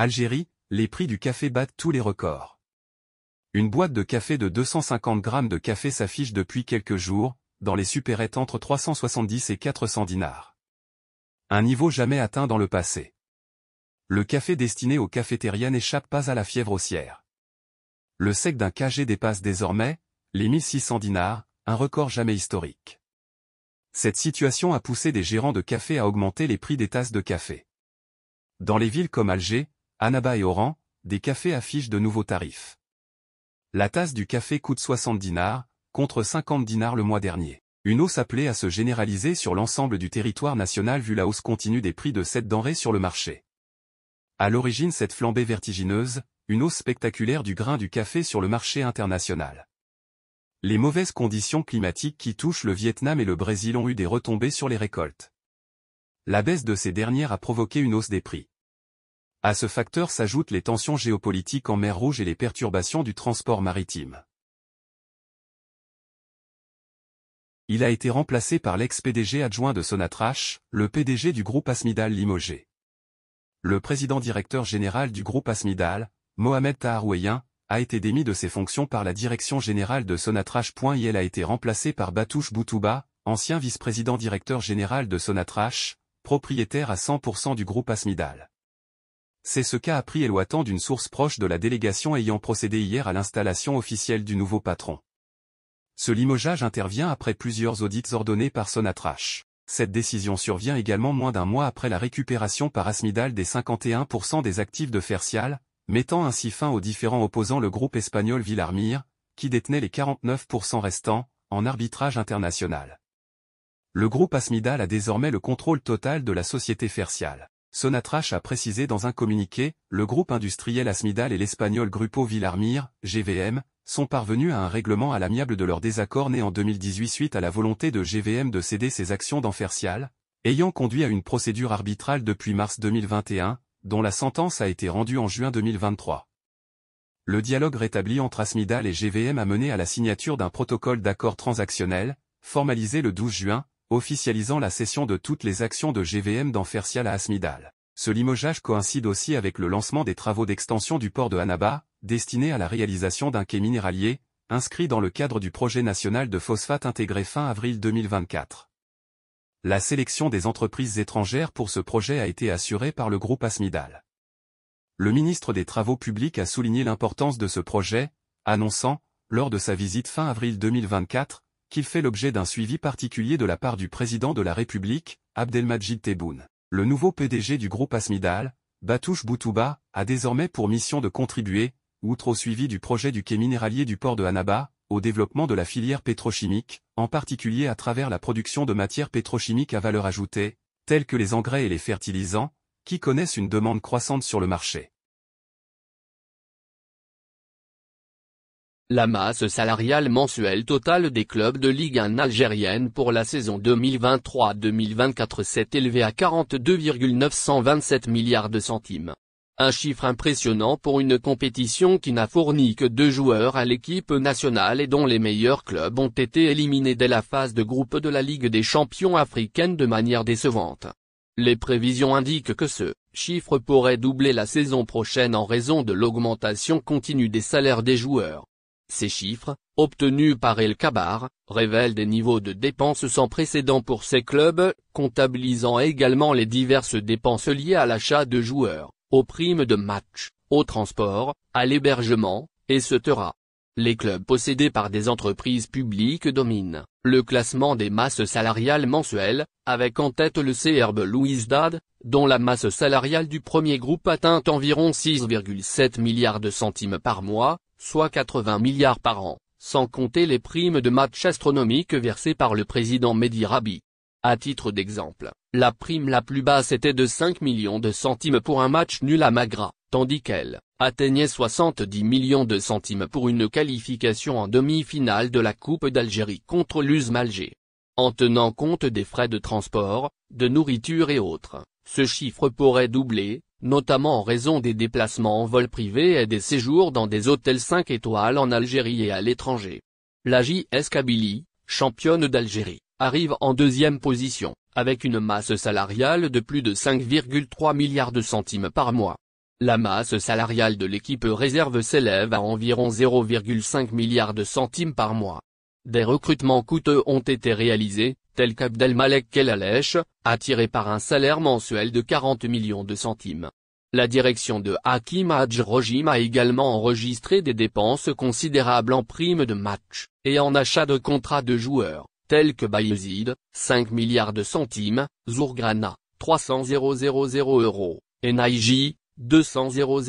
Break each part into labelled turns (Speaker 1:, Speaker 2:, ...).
Speaker 1: Algérie, les prix du café battent tous les records. Une boîte de café de 250 grammes de café s'affiche depuis quelques jours, dans les supérettes entre 370 et 400 dinars. Un niveau jamais atteint dans le passé. Le café destiné aux cafétérias n'échappe pas à la fièvre haussière. Le sec d'un KG dépasse désormais, les 1600 dinars, un record jamais historique. Cette situation a poussé des gérants de café à augmenter les prix des tasses de café. Dans les villes comme Alger, Anaba et Oran, des cafés affichent de nouveaux tarifs. La tasse du café coûte 60 dinars, contre 50 dinars le mois dernier. Une hausse appelée à se généraliser sur l'ensemble du territoire national vu la hausse continue des prix de cette denrée sur le marché. À l'origine cette flambée vertigineuse, une hausse spectaculaire du grain du café sur le marché international. Les mauvaises conditions climatiques qui touchent le Vietnam et le Brésil ont eu des retombées sur les récoltes. La baisse de ces dernières a provoqué une hausse des prix. À ce facteur s'ajoutent les tensions géopolitiques en mer Rouge et les perturbations du transport maritime. Il a été remplacé par l'ex-PDG adjoint de Sonatrach, le PDG du groupe Asmidal Limogé. Le président directeur général du groupe Asmidal, Mohamed Taharouéen, a été démis de ses fonctions par la direction générale de Sonatrach. Il a été remplacé par Batouche Boutouba, ancien vice-président directeur général de Sonatrach, propriétaire à 100% du groupe Asmidal. C'est ce qu'a appris Eloitan d'une source proche de la délégation ayant procédé hier à l'installation officielle du nouveau patron. Ce limogeage intervient après plusieurs audits ordonnés par Sonatrach. Cette décision survient également moins d'un mois après la récupération par Asmidal des 51% des actifs de Fercial, mettant ainsi fin aux différents opposants le groupe espagnol Villarmir, qui détenait les 49% restants, en arbitrage international. Le groupe Asmidal a désormais le contrôle total de la société Fercial. Sonatrach a précisé dans un communiqué, le groupe industriel Asmidal et l'espagnol Grupo Villarmir, GVM, sont parvenus à un règlement à l'amiable de leur désaccord né en 2018 suite à la volonté de GVM de céder ses actions d'Enfercial, ayant conduit à une procédure arbitrale depuis mars 2021, dont la sentence a été rendue en juin 2023. Le dialogue rétabli entre Asmidal et GVM a mené à la signature d'un protocole d'accord transactionnel, formalisé le 12 juin, officialisant la cession de toutes les actions de GVM dans fersial à Asmidal. Ce limogeage coïncide aussi avec le lancement des travaux d'extension du port de Hanaba, destiné à la réalisation d'un quai minéralier, inscrit dans le cadre du projet national de phosphate intégré fin avril 2024. La sélection des entreprises étrangères pour ce projet a été assurée par le groupe Asmidal. Le ministre des Travaux publics a souligné l'importance de ce projet, annonçant, lors de sa visite fin avril 2024, qu'il fait l'objet d'un suivi particulier de la part du président de la République, Abdelmajid Tebboune. Le nouveau PDG du groupe Asmidal, Batouche Boutouba, a désormais pour mission de contribuer, outre au suivi du projet du quai minéralier du port de Hanaba, au développement de la filière pétrochimique, en particulier à travers la production de matières pétrochimiques à valeur ajoutée, telles que les engrais et les fertilisants, qui connaissent une demande croissante sur le marché. La masse
Speaker 2: salariale mensuelle totale des clubs de Ligue 1 algérienne pour la saison 2023-2024 s'est élevée à 42,927 milliards de centimes. Un chiffre impressionnant pour une compétition qui n'a fourni que deux joueurs à l'équipe nationale et dont les meilleurs clubs ont été éliminés dès la phase de groupe de la Ligue des champions africaines de manière décevante. Les prévisions indiquent que ce chiffre pourrait doubler la saison prochaine en raison de l'augmentation continue des salaires des joueurs. Ces chiffres, obtenus par El Kabar, révèlent des niveaux de dépenses sans précédent pour ces clubs, comptabilisant également les diverses dépenses liées à l'achat de joueurs, aux primes de match, aux transport, à l'hébergement, etc. Les clubs possédés par des entreprises publiques dominent le classement des masses salariales mensuelles, avec en tête le CRB Dad, dont la masse salariale du premier groupe atteint environ 6,7 milliards de centimes par mois, soit 80 milliards par an, sans compter les primes de match astronomiques versées par le président Mehdi Rabi. À titre d'exemple, la prime la plus basse était de 5 millions de centimes pour un match nul à Magra, tandis qu'elle atteignait 70 millions de centimes pour une qualification en demi-finale de la Coupe d'Algérie contre l'USM Alger. En tenant compte des frais de transport, de nourriture et autres, ce chiffre pourrait doubler, notamment en raison des déplacements en vol privé et des séjours dans des hôtels 5 étoiles en Algérie et à l'étranger. La JS Kabylie, championne d'Algérie, arrive en deuxième position, avec une masse salariale de plus de 5,3 milliards de centimes par mois. La masse salariale de l'équipe réserve s'élève à environ 0,5 milliards de centimes par mois. Des recrutements coûteux ont été réalisés, tels qu'Abdelmalek Kelalèche, attiré par un salaire mensuel de 40 millions de centimes. La direction de Hakim Rojim a également enregistré des dépenses considérables en primes de match, et en achat de contrats de joueurs, tels que Bayezid, 5 milliards de centimes, Zourgrana, 300 000 euros, et Naiji, 200 000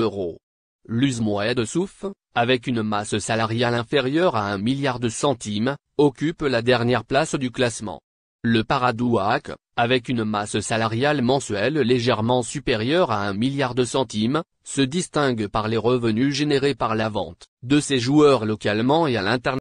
Speaker 2: euros. L'Usmoed de Souf, avec une masse salariale inférieure à un milliard de centimes, occupe la dernière place du classement. Le Paradouac, avec une masse salariale mensuelle légèrement supérieure à un milliard de centimes, se distingue par les revenus générés par la vente de ses joueurs localement et à l'international.